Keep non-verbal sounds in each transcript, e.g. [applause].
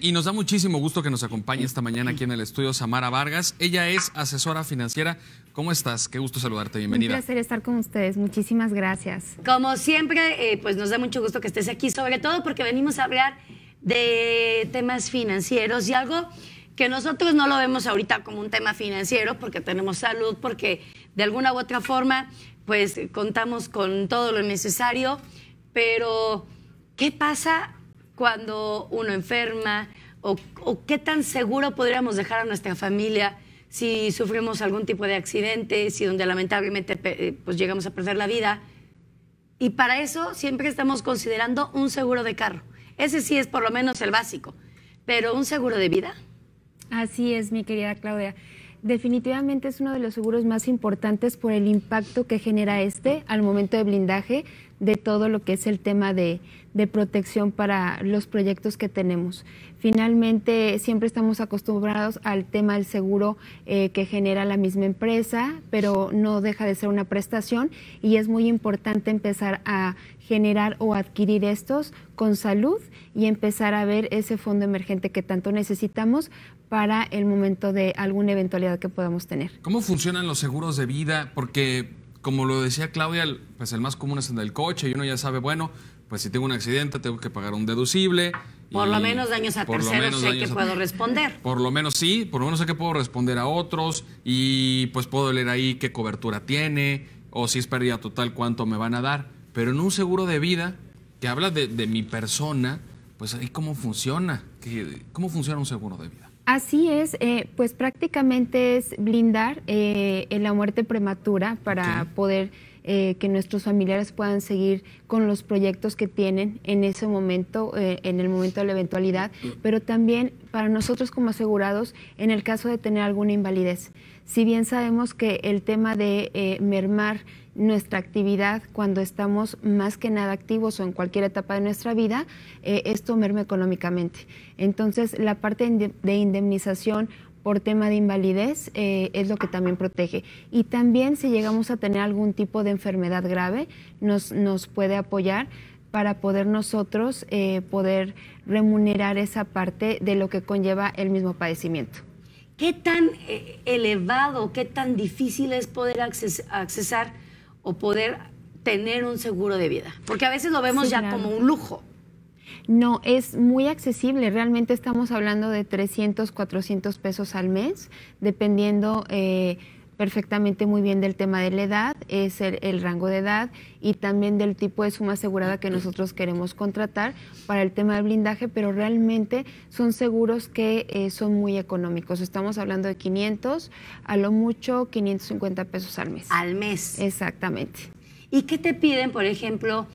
Y nos da muchísimo gusto que nos acompañe esta mañana aquí en el estudio Samara Vargas. Ella es asesora financiera. ¿Cómo estás? Qué gusto saludarte, bienvenida. Un placer estar con ustedes, muchísimas gracias. Como siempre, eh, pues nos da mucho gusto que estés aquí, sobre todo porque venimos a hablar de temas financieros y algo que nosotros no lo vemos ahorita como un tema financiero porque tenemos salud, porque de alguna u otra forma, pues contamos con todo lo necesario, pero ¿qué pasa cuando uno enferma o, qué tan seguro podríamos dejar a nuestra familia si sufrimos algún tipo de accidente, si donde lamentablemente eh, pues, llegamos a perder la vida. Y para eso siempre estamos considerando un seguro de carro. Ese sí es por lo menos el básico, pero un seguro de vida. Así es, mi querida Claudia definitivamente es uno de los seguros más importantes por el impacto que genera este al momento de blindaje de todo lo que es el tema de, protección para los proyectos que tenemos. Finalmente, siempre estamos acostumbrados al tema del seguro eh, que genera la misma empresa, pero no deja de ser una prestación y es muy importante empezar a generar o adquirir estos con salud y empezar a ver ese fondo emergente que tanto necesitamos para el momento de alguna eventualidad que podamos tener. ¿Cómo funcionan los seguros de vida? Porque, como lo decía Claudia, pues el más común es el del coche y uno ya sabe, bueno, pues si tengo un accidente tengo que pagar un deducible. Por lo menos daños a terceros sé que puedo responder. Por lo menos sí, por lo menos sé que puedo responder a otros y pues puedo leer ahí qué cobertura tiene o si es pérdida total cuánto me van a dar. Pero en un seguro de vida que habla de, mi persona, pues ahí cómo funciona, cómo funciona un seguro de vida. Así es, eh, pues prácticamente es blindar eh, en la muerte prematura para poder eh, que nuestros familiares puedan seguir con los proyectos que tienen en ese momento, eh, en el momento de la eventualidad, pero también para nosotros como asegurados en el caso de tener alguna invalidez. Si bien sabemos que el tema de eh, mermar nuestra actividad cuando estamos más que nada activos o en cualquier etapa de nuestra vida, es esto merma económicamente. Entonces, la parte de indemnización por tema de invalidez eh, es lo que también protege. Y también si llegamos a tener algún tipo de enfermedad grave, nos, nos puede apoyar para poder nosotros eh, poder remunerar esa parte de lo que conlleva el mismo padecimiento. ¿Qué tan eh, elevado, qué tan difícil es poder accesar o poder tener un seguro de vida? Porque a veces lo vemos ya como un lujo no es muy accesible. Realmente estamos hablando de 300, 400 pesos al mes, dependiendo... Eh, perfectamente muy bien del tema de la edad, es el, rango de edad y también del tipo de suma asegurada que nosotros queremos contratar para el tema de blindaje, pero realmente son seguros que eh, son muy económicos. Estamos hablando de 500, a lo mucho 550 pesos al mes. Al mes. Exactamente. ¿Y qué te piden, por ejemplo?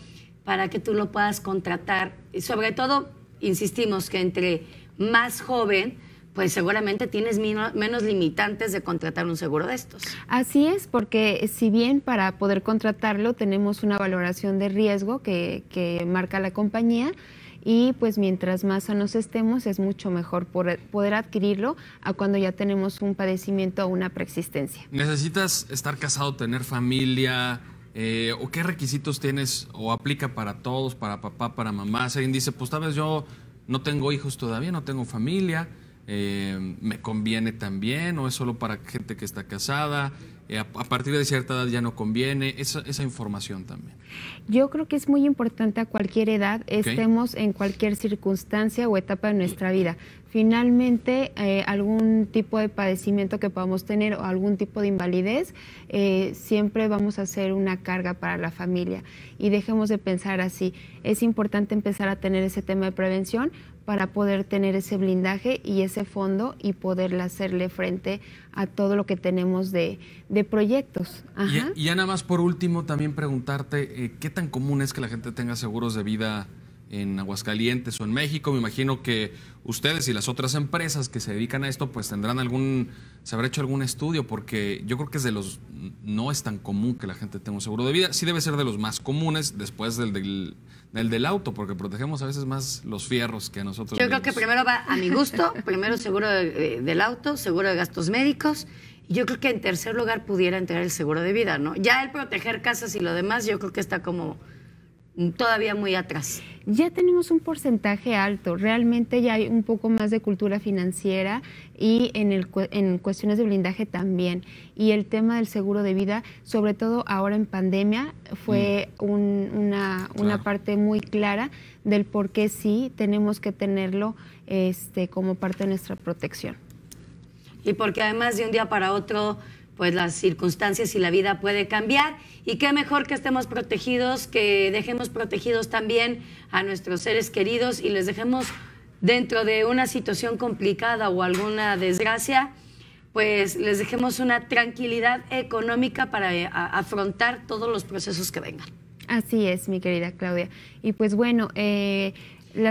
para que tú lo puedas contratar. Y sobre todo, insistimos que entre más joven, pues seguramente tienes menos limitantes de contratar un seguro de estos. Así es, porque si bien para poder contratarlo tenemos una valoración de riesgo que, marca la compañía, y pues mientras más sanos estemos es mucho mejor poder adquirirlo a cuando ya tenemos un padecimiento o una preexistencia. ¿Necesitas estar casado, tener familia, eh, ¿O qué requisitos tienes o aplica para todos, para papá, para mamá? Si alguien dice, pues tal vez yo no tengo hijos todavía, no tengo familia, eh, me conviene también, o es solo para gente que está casada, eh, a, partir de cierta edad ya no conviene, esa, información también. Yo creo que es muy importante a cualquier edad, estemos en cualquier circunstancia o etapa de nuestra vida finalmente eh, algún tipo de padecimiento que podamos tener o algún tipo de invalidez, eh, siempre vamos a ser una carga para la familia. Y dejemos de pensar así. Es importante empezar a tener ese tema de prevención para poder tener ese blindaje y ese fondo y poder hacerle frente a todo lo que tenemos de, proyectos. Y, ya nada más por último también preguntarte, eh, ¿qué tan común es que la gente tenga seguros de vida? en Aguascalientes o en México. Me imagino que ustedes y las otras empresas que se dedican a esto, pues tendrán algún, se habrá hecho algún estudio, porque yo creo que es de los, no es tan común que la gente tenga un seguro de vida. Sí debe ser de los más comunes después del del, auto, porque protegemos a veces más los fierros que nosotros. Yo creo que primero va a mi gusto, [laughs] primero seguro eh, del auto, seguro de gastos médicos. Y Yo creo que en tercer lugar pudiera entrar el seguro de vida, ¿no? Ya el proteger casas y lo demás, yo creo que está como todavía muy atrás ya tenemos un porcentaje alto. Realmente ya hay un poco más de cultura financiera y en, el, en cuestiones de blindaje también. Y el tema del seguro de vida, sobre todo ahora en pandemia, fue mm. una, parte muy clara del por qué sí tenemos que tenerlo este, como parte de nuestra protección. Y porque además de un día para otro pues las circunstancias y la vida puede cambiar y qué mejor que estemos protegidos, que dejemos protegidos también a nuestros seres queridos y les dejemos dentro de una situación complicada o alguna desgracia, pues les dejemos una tranquilidad económica para eh, afrontar todos los procesos que vengan. Así es, mi querida Claudia. Y pues bueno, eh,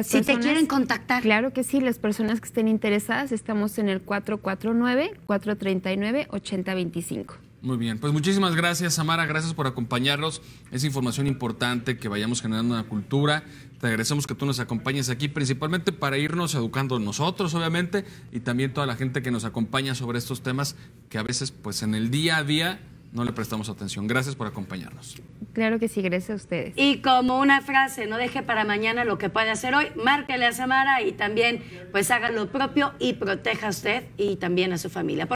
si te quieren contactar. Claro que sí, las personas que estén interesadas estamos en el 449-439-8025. Muy bien, pues muchísimas gracias Samara, gracias por acompañarnos. Es información importante que vayamos generando una cultura. Te agradecemos que tú nos acompañes aquí, principalmente para irnos educando nosotros, obviamente, y también toda la gente que nos acompaña sobre estos temas que a veces, pues en el día a día, no le prestamos atención. Gracias por acompañarnos. Claro que sí, gracias a ustedes. Y como una frase, no deje para mañana lo que puede hacer hoy, márquele a Samara y también pues haga lo propio y proteja a usted y también a su familia.